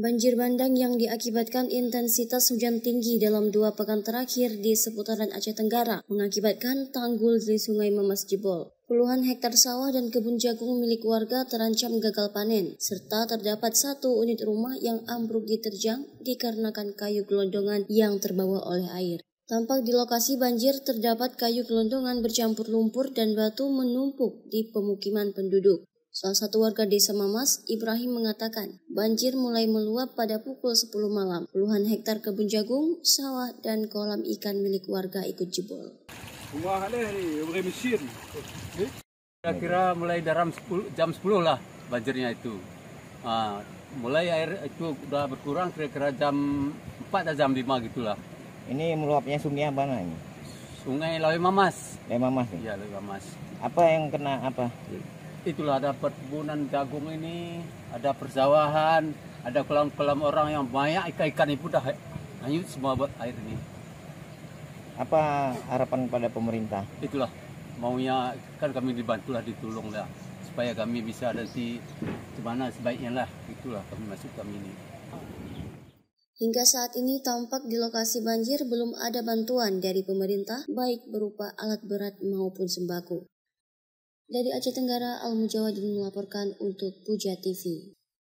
Banjir bandang yang diakibatkan intensitas hujan tinggi dalam dua pekan terakhir di seputaran Aceh Tenggara mengakibatkan tanggul di Sungai memas jebol. Puluhan hektar sawah dan kebun jagung milik warga terancam gagal panen, serta terdapat satu unit rumah yang ambruk diterjang dikarenakan kayu gelondongan yang terbawa oleh air. Tampak di lokasi banjir terdapat kayu gelondongan bercampur lumpur dan batu menumpuk di pemukiman penduduk. Salah satu warga desa Mamas, Ibrahim mengatakan, banjir mulai meluap pada pukul 10 malam. Puluhan hektar kebun jagung, sawah, dan kolam ikan milik warga ikut jebol. Kira-kira mulai dalam 10, jam 10 lah banjirnya itu. Nah, mulai air itu udah berkurang kira-kira jam 4 atau jam 5 gitulah. Ini meluapnya sungai apa namanya? Sungai Lawi Mamas. Lawi Mamas. Iya, Lawi Mamas. Apa yang kena apa? itulah ada perkebunan jagung ini, ada perzawahan, ada kolam-kolam orang yang banyak ikan-ikan itu dah hanyut nah, semua buat air ini. Apa harapan pada pemerintah? Itulah maunya kan kami dibantulah ditolong lah supaya kami bisa nanti gimana sebaiknya lah itulah kami masuk kami ini. Hingga saat ini tampak di lokasi banjir belum ada bantuan dari pemerintah baik berupa alat berat maupun sembako. Dari Aceh Tenggara, Al mujawadin melaporkan untuk Puja TV.